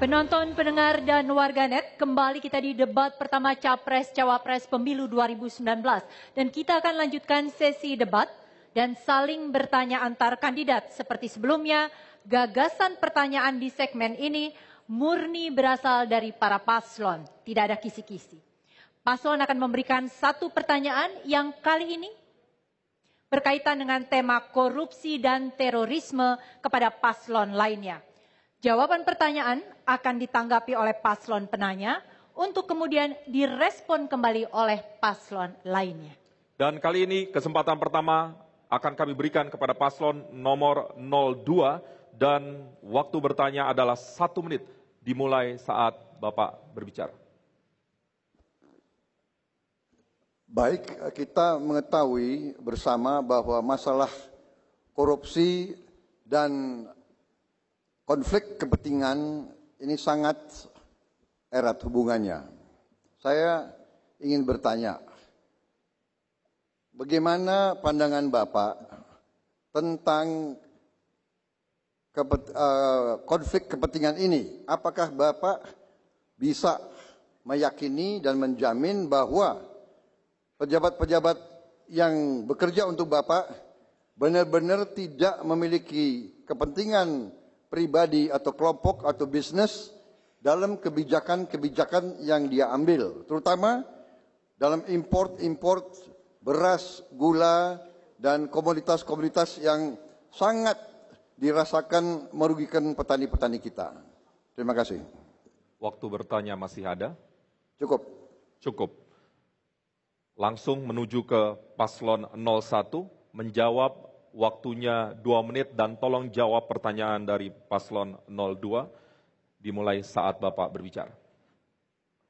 Penonton, pendengar, dan warganet, kembali kita di debat pertama Capres-Cawapres Pemilu 2019. Dan kita akan lanjutkan sesi debat dan saling bertanya antar kandidat. Seperti sebelumnya, gagasan pertanyaan di segmen ini murni berasal dari para paslon. Tidak ada kisi-kisi. Paslon akan memberikan satu pertanyaan yang kali ini berkaitan dengan tema korupsi dan terorisme kepada paslon lainnya. Jawaban pertanyaan akan ditanggapi oleh paslon penanya untuk kemudian direspon kembali oleh paslon lainnya. Dan kali ini kesempatan pertama akan kami berikan kepada paslon nomor 02 dan waktu bertanya adalah satu menit dimulai saat Bapak berbicara. Baik, kita mengetahui bersama bahwa masalah korupsi dan konflik kepentingan ini sangat erat hubungannya. Saya ingin bertanya, bagaimana pandangan Bapak tentang kepet, uh, konflik kepentingan ini? Apakah Bapak bisa meyakini dan menjamin bahwa pejabat-pejabat yang bekerja untuk Bapak benar-benar tidak memiliki kepentingan pribadi atau kelompok atau bisnis dalam kebijakan-kebijakan yang dia ambil, terutama dalam import-import beras, gula, dan komoditas-komoditas yang sangat dirasakan merugikan petani-petani kita. Terima kasih. Waktu bertanya masih ada? Cukup. Cukup. Langsung menuju ke paslon 01 menjawab waktunya dua menit dan tolong jawab pertanyaan dari paslon 02 dimulai saat Bapak berbicara.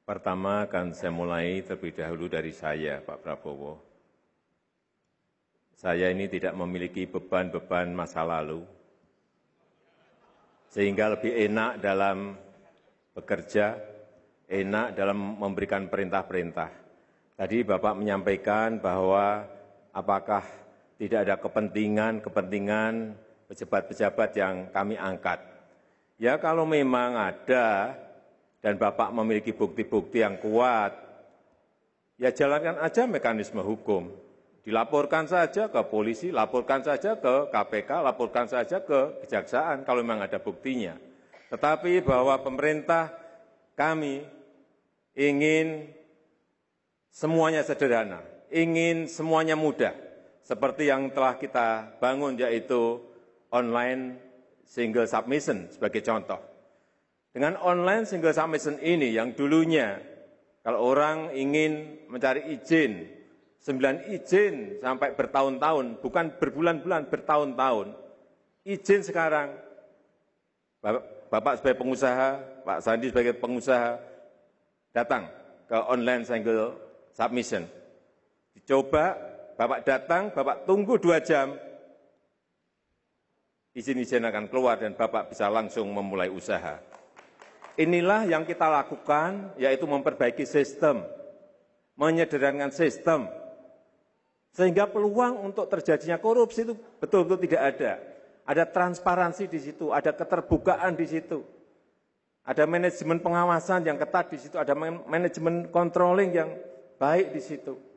Pertama akan saya mulai terlebih dahulu dari saya, Pak Prabowo. Saya ini tidak memiliki beban-beban masa lalu, sehingga lebih enak dalam bekerja, enak dalam memberikan perintah-perintah. Tadi Bapak menyampaikan bahwa apakah tidak ada kepentingan-kepentingan pejabat-pejabat yang kami angkat. Ya kalau memang ada dan Bapak memiliki bukti-bukti yang kuat, ya jalankan aja mekanisme hukum. Dilaporkan saja ke polisi, laporkan saja ke KPK, laporkan saja ke kejaksaan kalau memang ada buktinya. Tetapi bahwa pemerintah kami ingin semuanya sederhana, ingin semuanya mudah seperti yang telah kita bangun yaitu online single submission sebagai contoh. Dengan online single submission ini yang dulunya kalau orang ingin mencari izin, sembilan izin sampai bertahun-tahun, bukan berbulan-bulan, bertahun-tahun. Izin sekarang, Bapak, Bapak sebagai pengusaha, Pak Sandi sebagai pengusaha, datang ke online single submission. Dicoba Bapak datang, Bapak tunggu dua jam, izin-izin akan keluar dan Bapak bisa langsung memulai usaha. Inilah yang kita lakukan, yaitu memperbaiki sistem, menyederhanakan sistem, sehingga peluang untuk terjadinya korupsi itu betul-betul tidak ada. Ada transparansi di situ, ada keterbukaan di situ, ada manajemen pengawasan yang ketat di situ, ada manajemen controlling yang baik di situ.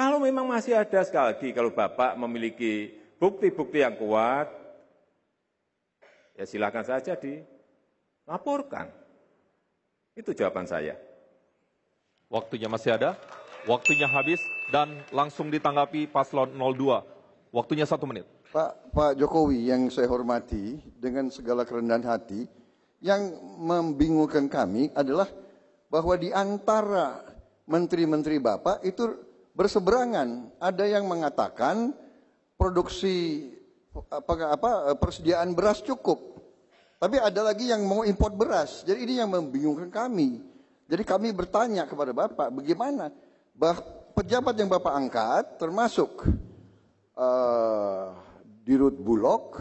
Kalau memang masih ada sekali lagi, kalau Bapak memiliki bukti-bukti yang kuat, ya silakan saja dilaporkan. Itu jawaban saya. Waktunya masih ada, waktunya habis, dan langsung ditanggapi paslon 02. Waktunya satu menit. Pak, Pak Jokowi yang saya hormati dengan segala kerendahan hati, yang membingungkan kami adalah bahwa di antara menteri-menteri Bapak itu berseberangan. Ada yang mengatakan produksi apa, apa persediaan beras cukup. Tapi ada lagi yang mau import beras. Jadi ini yang membingungkan kami. Jadi kami bertanya kepada Bapak, bagaimana bah, pejabat yang Bapak angkat termasuk uh, Dirut Bulog,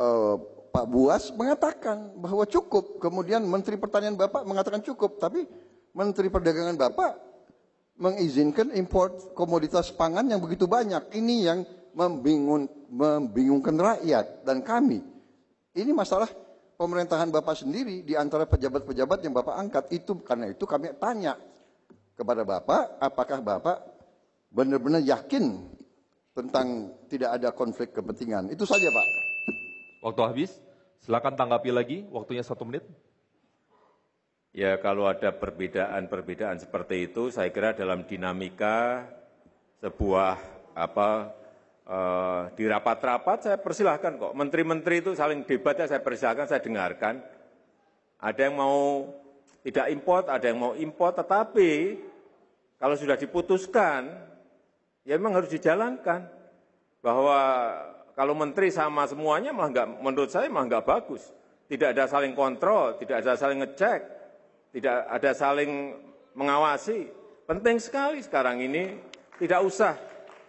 uh, Pak Buas mengatakan bahwa cukup. Kemudian Menteri Pertanian Bapak mengatakan cukup. Tapi Menteri Perdagangan Bapak mengizinkan impor komoditas pangan yang begitu banyak. Ini yang membingung, membingungkan rakyat dan kami. Ini masalah pemerintahan Bapak sendiri di antara pejabat-pejabat yang Bapak angkat. Itu karena itu kami tanya kepada Bapak, apakah Bapak benar-benar yakin tentang tidak ada konflik kepentingan. Itu saja Pak. Waktu habis, silakan tanggapi lagi, waktunya satu menit. Ya kalau ada perbedaan-perbedaan seperti itu, saya kira dalam dinamika sebuah apa eh, di rapat-rapat saya persilahkan kok. Menteri-menteri itu saling debat ya saya persilahkan, saya dengarkan. Ada yang mau tidak import, ada yang mau import, tetapi kalau sudah diputuskan, ya memang harus dijalankan. Bahwa kalau menteri sama semuanya, malah enggak, menurut saya malah nggak bagus. Tidak ada saling kontrol, tidak ada saling ngecek, tidak ada saling mengawasi. Penting sekali sekarang ini, tidak usah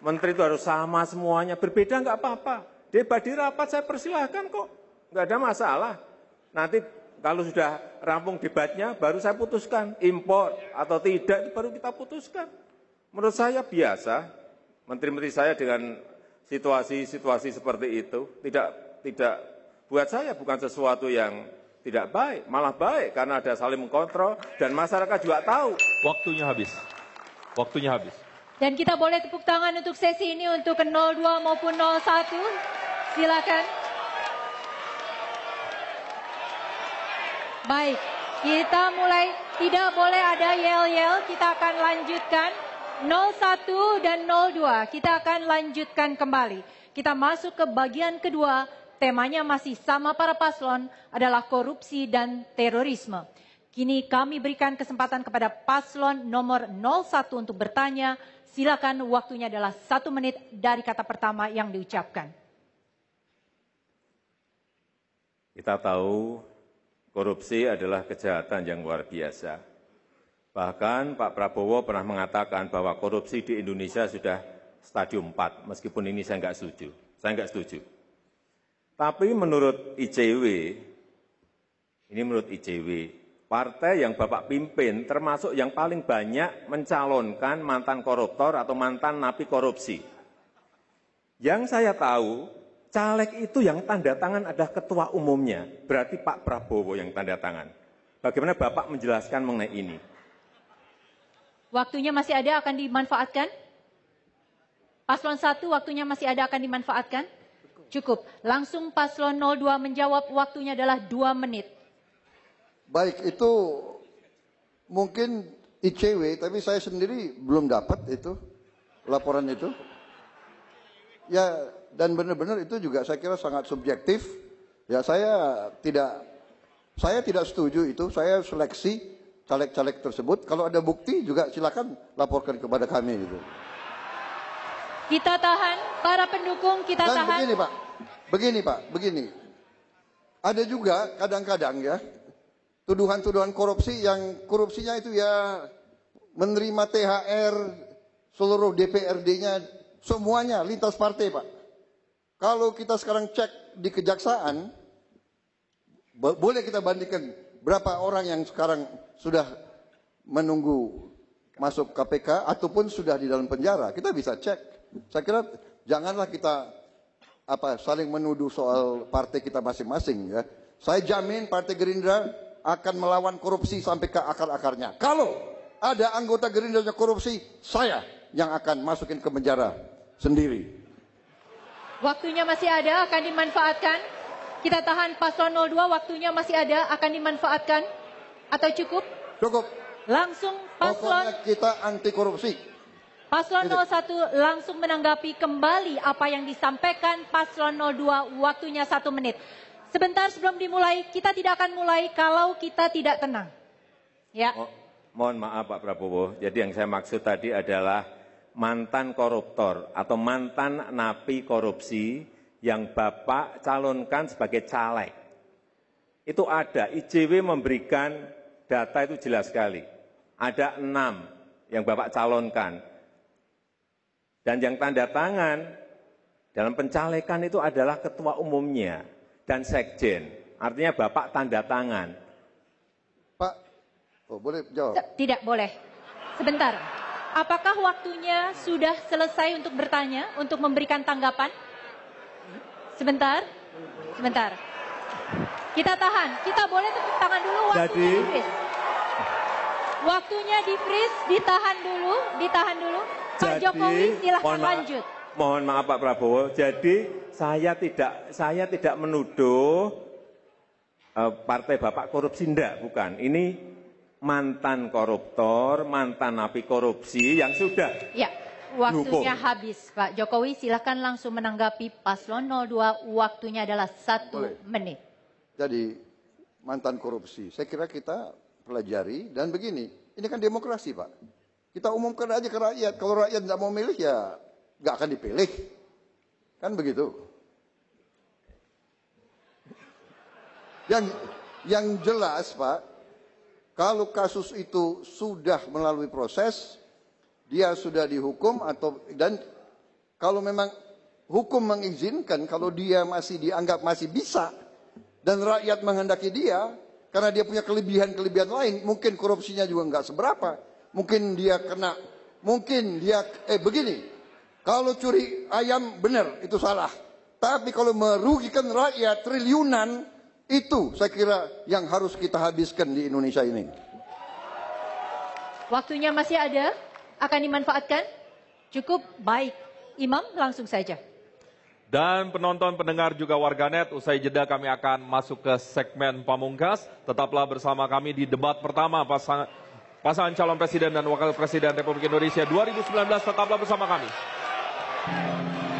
menteri itu harus sama semuanya, berbeda enggak apa-apa. Debat di rapat saya persilahkan kok, enggak ada masalah. Nanti kalau sudah rampung debatnya, baru saya putuskan impor atau tidak, baru kita putuskan. Menurut saya biasa, menteri-menteri saya dengan situasi-situasi seperti itu, tidak tidak buat saya bukan sesuatu yang tidak baik, malah baik karena ada saling mengkontrol dan masyarakat juga tahu. Waktunya habis. Waktunya habis. Dan kita boleh tepuk tangan untuk sesi ini untuk 02 maupun 01. Silakan. Baik, kita mulai tidak boleh ada yel-yel, kita akan lanjutkan 01 dan 02. Kita akan lanjutkan kembali. Kita masuk ke bagian kedua temanya masih sama para paslon adalah korupsi dan terorisme. Kini kami berikan kesempatan kepada paslon nomor 01 untuk bertanya. Silakan waktunya adalah satu menit dari kata pertama yang diucapkan. Kita tahu korupsi adalah kejahatan yang luar biasa. Bahkan Pak Prabowo pernah mengatakan bahwa korupsi di Indonesia sudah stadium 4, meskipun ini saya nggak setuju. Saya nggak setuju. Tapi menurut ICW, ini menurut ICW, partai yang Bapak pimpin termasuk yang paling banyak mencalonkan mantan koruptor atau mantan napi korupsi. Yang saya tahu, caleg itu yang tanda tangan adalah ketua umumnya, berarti Pak Prabowo yang tanda tangan. Bagaimana Bapak menjelaskan mengenai ini? Waktunya masih ada akan dimanfaatkan? Paslon satu waktunya masih ada akan dimanfaatkan? Cukup. Langsung paslon 02 menjawab waktunya adalah 2 menit. Baik, itu mungkin ICW, tapi saya sendiri belum dapat itu laporan itu. Ya, dan benar-benar itu juga saya kira sangat subjektif. Ya, saya tidak saya tidak setuju itu. Saya seleksi caleg-caleg tersebut. Kalau ada bukti juga silakan laporkan kepada kami gitu. Kita tahan para pendukung, kita Dan tahan. Begini, Pak. Begini Pak, begini. Ada juga kadang-kadang ya tuduhan-tuduhan korupsi yang korupsinya itu ya menerima THR seluruh DPRD-nya semuanya lintas partai Pak. Kalau kita sekarang cek di kejaksaan boleh kita bandingkan berapa orang yang sekarang sudah menunggu masuk KPK ataupun sudah di dalam penjara. Kita bisa cek. Saya kira janganlah kita apa saling menuduh soal partai kita masing-masing ya. Saya jamin partai Gerindra akan melawan korupsi sampai ke akar-akarnya. Kalau ada anggota Gerindra yang korupsi, saya yang akan masukin ke penjara sendiri. Waktunya masih ada akan dimanfaatkan. Kita tahan paslon 02 waktunya masih ada akan dimanfaatkan atau cukup? Cukup. Langsung paslon Pokoknya kita anti korupsi. Paslon 01 langsung menanggapi kembali apa yang disampaikan paslon 02 waktunya satu menit. Sebentar sebelum dimulai, kita tidak akan mulai kalau kita tidak tenang. Ya. Mo oh, mohon maaf Pak Prabowo, jadi yang saya maksud tadi adalah mantan koruptor atau mantan napi korupsi yang Bapak calonkan sebagai caleg. Itu ada, ICW memberikan data itu jelas sekali. Ada enam yang Bapak calonkan dan yang tanda tangan dalam pencalekan itu adalah ketua umumnya dan sekjen. Artinya Bapak tanda tangan. Pak, oh, boleh jawab? Tidak boleh. Sebentar. Apakah waktunya sudah selesai untuk bertanya, untuk memberikan tanggapan? Sebentar, sebentar. Kita tahan. Kita boleh tepuk tangan dulu waktunya Jadi, Waktunya di freeze, ditahan dulu, ditahan dulu. Jadi, Pak Jokowi silahkan mohon lanjut. mohon maaf Pak Prabowo. Jadi saya tidak saya tidak menuduh eh, partai Bapak korupsi ndak, bukan. Ini mantan koruptor, mantan napi korupsi yang sudah ya. Waktunya Hukum. habis, Pak Jokowi. Silahkan langsung menanggapi paslon 02. Waktunya adalah satu menit. Jadi mantan korupsi. Saya kira kita pelajari dan begini. Ini kan demokrasi Pak. Kita umumkan aja ke rakyat. Kalau rakyat tidak mau milih ya nggak akan dipilih. Kan begitu. Yang yang jelas Pak, kalau kasus itu sudah melalui proses, dia sudah dihukum atau dan kalau memang hukum mengizinkan, kalau dia masih dianggap masih bisa dan rakyat menghendaki dia, karena dia punya kelebihan-kelebihan lain, mungkin korupsinya juga nggak seberapa, mungkin dia kena, mungkin dia eh begini, kalau curi ayam benar itu salah, tapi kalau merugikan rakyat triliunan itu saya kira yang harus kita habiskan di Indonesia ini. Waktunya masih ada, akan dimanfaatkan? Cukup baik. Imam langsung saja. Dan penonton pendengar juga warganet, usai jeda kami akan masuk ke segmen pamungkas. Tetaplah bersama kami di debat pertama pasangan, pasangan calon presiden dan wakil presiden Republik Indonesia 2019. Tetaplah bersama kami.